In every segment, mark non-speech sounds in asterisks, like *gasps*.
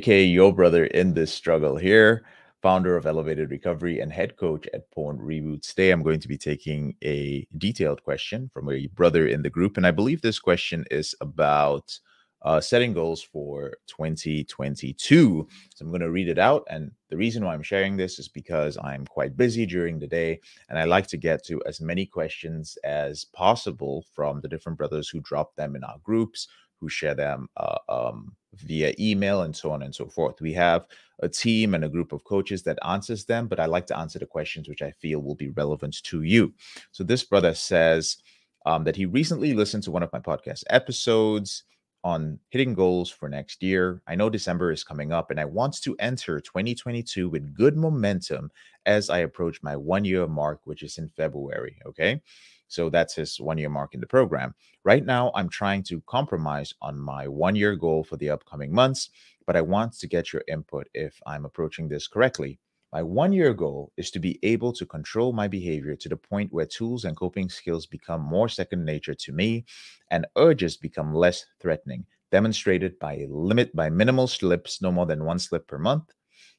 aka your Brother, in this struggle here, founder of Elevated Recovery and head coach at Pwn Reboot. Today, I'm going to be taking a detailed question from a brother in the group. And I believe this question is about uh, setting goals for 2022. So I'm going to read it out. And the reason why I'm sharing this is because I'm quite busy during the day and I like to get to as many questions as possible from the different brothers who drop them in our groups, who share them uh, um, via email, and so on and so forth. We have a team and a group of coaches that answers them, but I like to answer the questions which I feel will be relevant to you. So this brother says, um, that he recently listened to one of my podcast episodes on hitting goals for next year. I know December is coming up, and I want to enter 2022 with good momentum as I approach my one year mark, which is in February. Okay. So that's his one year mark in the program. Right now, I'm trying to compromise on my one year goal for the upcoming months, but I want to get your input if I'm approaching this correctly. My one year goal is to be able to control my behavior to the point where tools and coping skills become more second nature to me and urges become less threatening, demonstrated by limit by minimal slips, no more than one slip per month.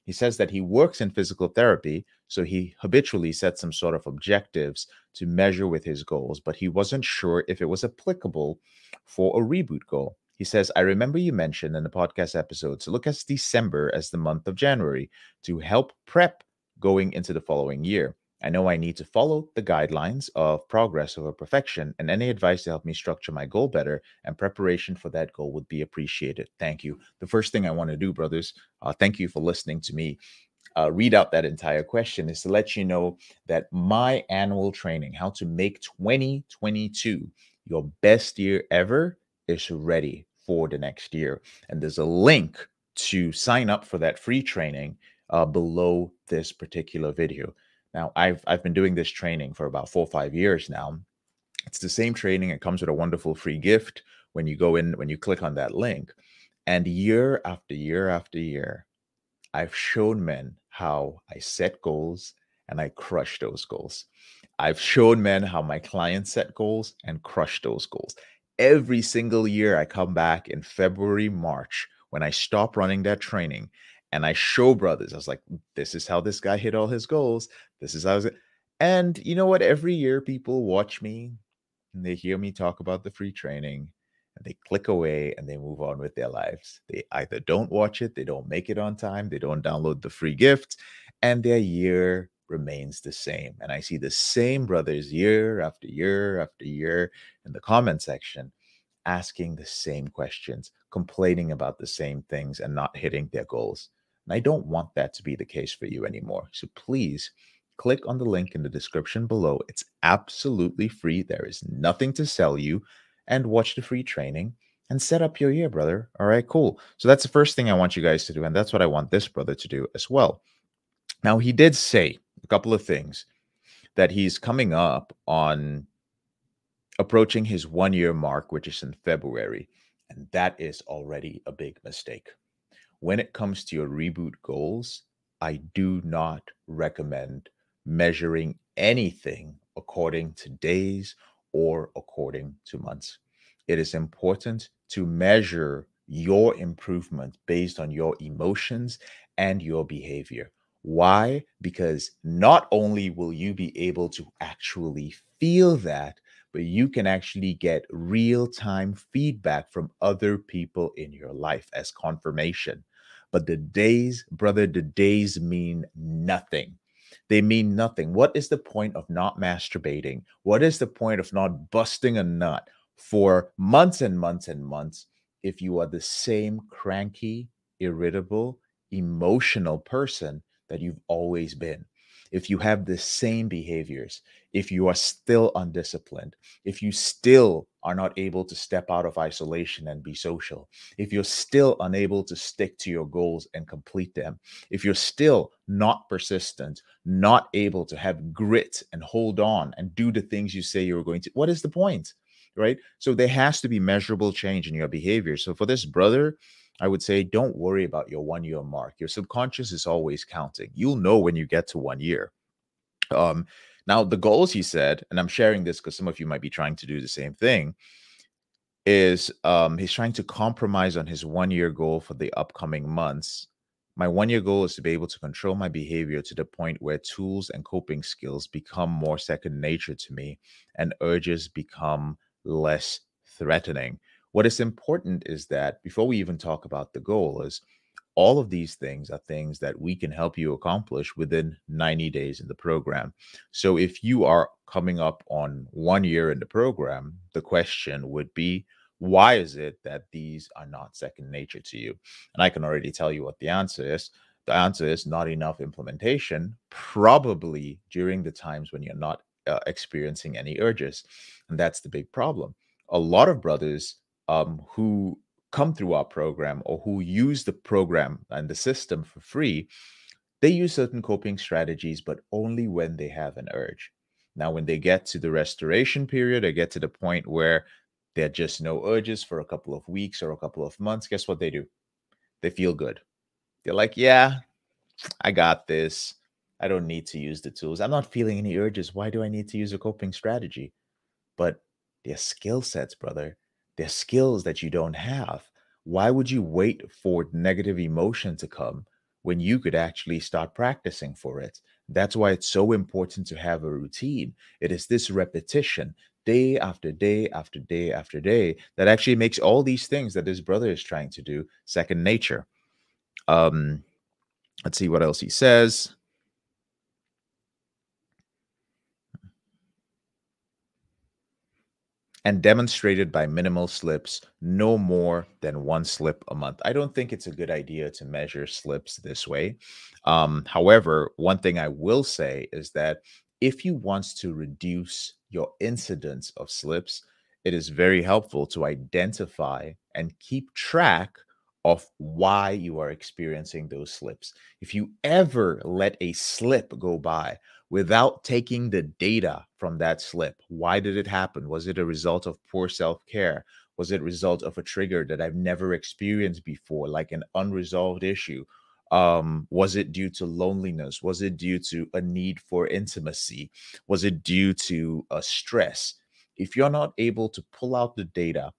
He says that he works in physical therapy, so he habitually sets some sort of objectives to measure with his goals, but he wasn't sure if it was applicable for a reboot goal. He says, I remember you mentioned in the podcast episode to look at December as the month of January to help prep going into the following year. I know I need to follow the guidelines of progress over perfection, and any advice to help me structure my goal better and preparation for that goal would be appreciated. Thank you. The first thing I want to do, brothers, uh, thank you for listening to me uh, read out that entire question, is to let you know that my annual training, How to Make 2022 Your Best Year Ever, is ready for the next year. And there's a link to sign up for that free training uh, below this particular video. Now, I've, I've been doing this training for about four or five years now. It's the same training. It comes with a wonderful free gift when you go in, when you click on that link. And year after year after year, I've shown men how I set goals and I crush those goals. I've shown men how my clients set goals and crush those goals every single year I come back in February, March, when I stop running that training and I show brothers, I was like, this is how this guy hit all his goals. This is how, and you know what? Every year people watch me and they hear me talk about the free training and they click away and they move on with their lives. They either don't watch it, they don't make it on time, they don't download the free gift, and their year remains the same. And I see the same brothers year after year after year in the comment section asking the same questions, complaining about the same things, and not hitting their goals. And I don't want that to be the case for you anymore. So please click on the link in the description below. It's absolutely free, there is nothing to sell you, and watch the free training. And set up your year, brother. All right, cool. So that's the first thing I want you guys to do. And that's what I want this brother to do as well. Now, he did say a couple of things that he's coming up on approaching his one year mark, which is in February. And that is already a big mistake. When it comes to your reboot goals, I do not recommend measuring anything according to days or according to months. It is important to measure your improvement based on your emotions and your behavior. Why? Because not only will you be able to actually feel that, but you can actually get real time feedback from other people in your life as confirmation. But the days, brother, the days mean nothing. They mean nothing. What is the point of not masturbating? What is the point of not busting a nut for months and months and months if you are the same cranky, irritable, emotional person that you've always been, if you have the same behaviors, if you are still undisciplined, if you still are not able to step out of isolation and be social, if you're still unable to stick to your goals and complete them, if you're still not persistent, not able to have grit and hold on and do the things you say you're going to, what is the point? right? So there has to be measurable change in your behavior. So for this brother, I would say don't worry about your one year mark. Your subconscious is always counting. You'll know when you get to one year. Um, now, the goals he said, and I'm sharing this because some of you might be trying to do the same thing, is um, he's trying to compromise on his one year goal for the upcoming months. My one year goal is to be able to control my behavior to the point where tools and coping skills become more second nature to me and urges become less threatening. What is important is that before we even talk about the goal is all of these things are things that we can help you accomplish within 90 days in the program. So if you are coming up on 1 year in the program, the question would be why is it that these are not second nature to you? And I can already tell you what the answer is. The answer is not enough implementation, probably during the times when you're not uh, experiencing any urges. And that's the big problem. A lot of brothers um, who come through our program or who use the program and the system for free, they use certain coping strategies, but only when they have an urge. Now, when they get to the restoration period or get to the point where there are just no urges for a couple of weeks or a couple of months, guess what they do? They feel good. They're like, yeah, I got this. I don't need to use the tools. I'm not feeling any urges. Why do I need to use a coping strategy? But they're skill sets, brother. They're skills that you don't have. Why would you wait for negative emotion to come when you could actually start practicing for it? That's why it's so important to have a routine. It is this repetition, day after day after day after day, that actually makes all these things that this brother is trying to do second nature. Um, let's see what else he says. and demonstrated by minimal slips, no more than one slip a month. I don't think it's a good idea to measure slips this way. Um, however, one thing I will say is that if you want to reduce your incidence of slips, it is very helpful to identify and keep track of why you are experiencing those slips. If you ever let a slip go by without taking the data from that slip. Why did it happen? Was it a result of poor self care? Was it a result of a trigger that I've never experienced before, like an unresolved issue? Um, was it due to loneliness? Was it due to a need for intimacy? Was it due to a uh, stress? If you're not able to pull out the data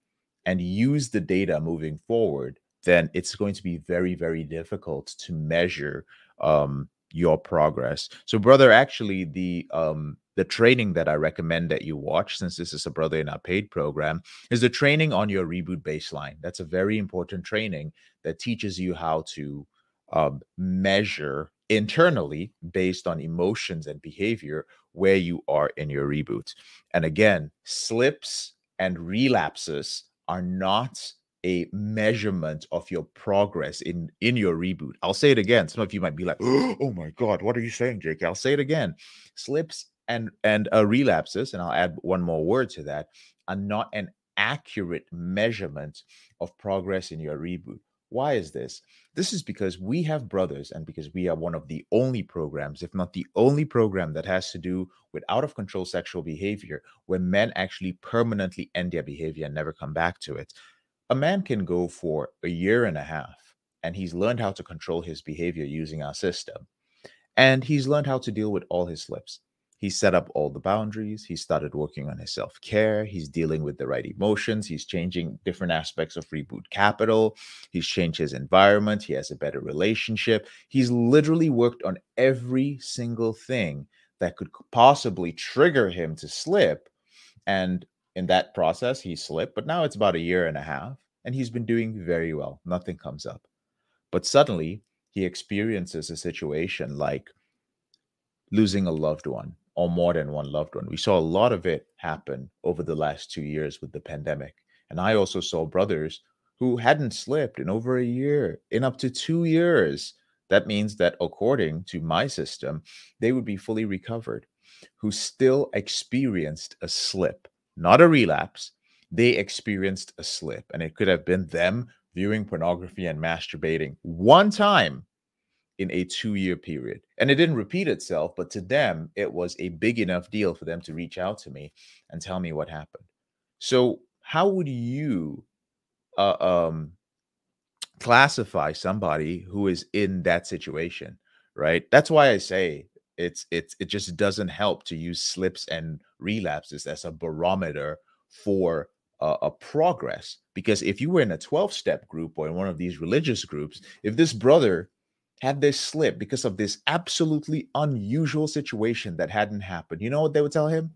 and use the data moving forward, then it's going to be very, very difficult to measure um, your progress. So, brother, actually, the um, the training that I recommend that you watch, since this is a brother in our paid program, is the training on your reboot baseline. That's a very important training that teaches you how to um, measure internally based on emotions and behavior where you are in your reboot. And again, slips and relapses are not a measurement of your progress in in your reboot. I'll say it again. Some of you might be like, *gasps* "Oh my god, what are you saying, Jake?" I'll say it again. Slips and and uh, relapses, and I'll add one more word to that, are not an accurate measurement of progress in your reboot. Why is this? This is because we have brothers, and because we are one of the only programs, if not the only program, that has to do with out of control sexual behavior, where men actually permanently end their behavior and never come back to it a man can go for a year and a half and he's learned how to control his behavior using our system. And he's learned how to deal with all his slips. He set up all the boundaries. He started working on his self care. He's dealing with the right emotions. He's changing different aspects of Reboot Capital. He's changed his environment. He has a better relationship. He's literally worked on every single thing that could possibly trigger him to slip. And in that process, he slipped, but now it's about a year and a half, and he's been doing very well. Nothing comes up. But suddenly, he experiences a situation like losing a loved one or more than one loved one. We saw a lot of it happen over the last two years with the pandemic. And I also saw brothers who hadn't slipped in over a year, in up to two years. That means that, according to my system, they would be fully recovered, who still experienced a slip not a relapse, they experienced a slip. And it could have been them viewing pornography and masturbating one time in a two year period. And it didn't repeat itself, but to them, it was a big enough deal for them to reach out to me and tell me what happened. So, how would you uh, um, classify somebody who is in that situation? Right. That's why I say it's it's it just doesn't help to use slips and relapses as a barometer for uh, a progress because if you were in a 12 step group or in one of these religious groups, if this brother had this slip because of this absolutely unusual situation that hadn't happened, you know what they would tell him?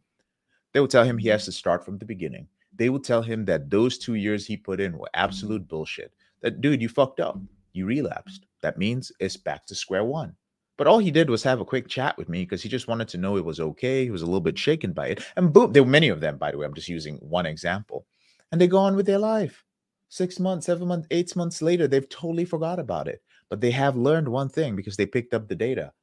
They would tell him he mm-hmm. has to start from the beginning. They would tell him that those two years he put in were mm-hmm. absolute bullshit. That dude, you fucked up. You relapsed. That means it's back to square one. But all he did was have a quick chat with me because he just wanted to know it was okay. He was a little bit shaken by it. And boom, there were many of them, by the way. I'm just using one example. And they go on with their life. Six months, seven months, eight months later, they've totally forgot about it. But they have learned one thing because they picked up the data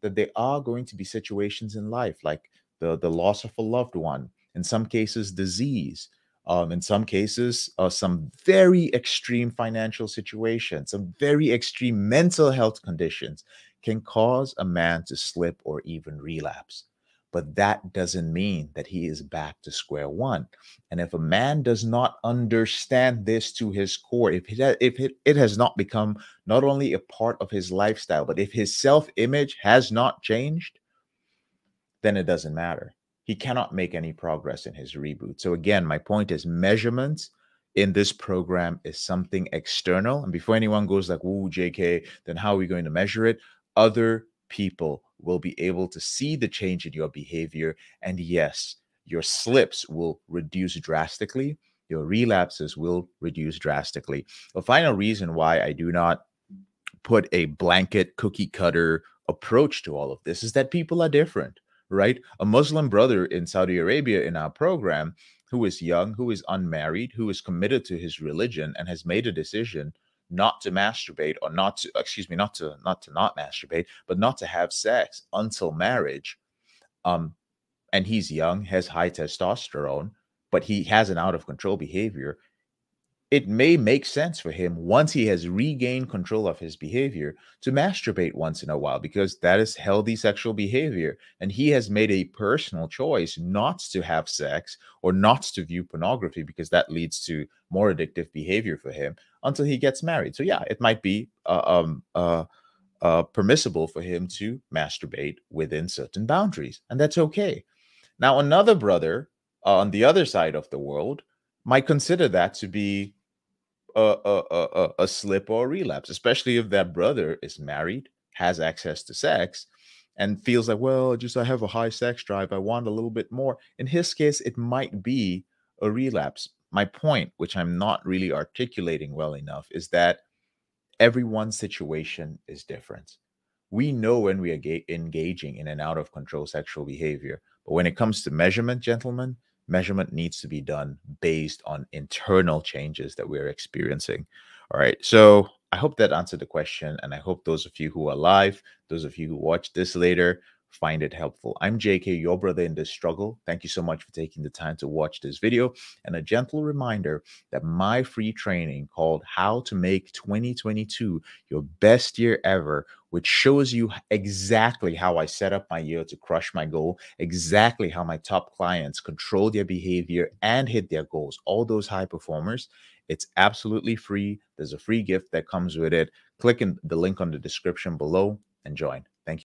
that there are going to be situations in life like the, the loss of a loved one, in some cases, disease, um, in some cases, uh, some very extreme financial situations, some very extreme mental health conditions can cause a man to slip or even relapse. But that doesn't mean that he is back to square one. And if a man does not understand this to his core, if, it if it, it has not become not only a part of his lifestyle, but if his self image has not changed, then it doesn't matter. He cannot make any progress in his reboot. So, again, my point is measurements in this program is something external. And before anyone goes like, "Ooh, JK," then how are we going to measure it? other people will be able to see the change in your behavior. And yes, your slips will reduce drastically, your relapses will reduce drastically. A final reason why I do not put a blanket cookie cutter approach to all of this is that people are different, right? A Muslim brother in Saudi Arabia in our program who is young, who is unmarried, who is committed to his religion and has made a decision not to masturbate or not to excuse me not to not to not masturbate but not to have sex until marriage um and he's young has high testosterone but he has an out of control behavior it may make sense for him once he has regained control of his behavior to masturbate once in a while because that is healthy sexual behavior. And he has made a personal choice not to have sex or not to view pornography because that leads to more addictive behavior for him until he gets married. So, yeah, it might be uh, um, uh, uh, permissible for him to masturbate within certain boundaries, and that's okay. Now, another brother uh, on the other side of the world might consider that to be a, a, a, a slip or a relapse, especially if that brother is married, has access to sex, and feels like, well, just I have a high sex drive. I want a little bit more. In his case, it might be a relapse. My point, which I'm not really articulating well enough, is that everyone's situation is different. We know when we are engaging in an out of control sexual behavior. But when it comes to measurement, gentlemen, measurement needs to be done based on internal changes that we're experiencing. All right. So I hope that answered the question. And I hope those of you who are live, those of you who watch this later, find it helpful. I'm JK, your brother in this struggle. Thank you so much for taking the time to watch this video. And a gentle reminder that my free training called How to Make 2022 Your Best Year Ever which shows you exactly how I set up my year to crush my goal, exactly how my top clients control their behavior and hit their goals, all those high performers. It's absolutely free. There's a free gift that comes with it. Click in the link on the description below and join.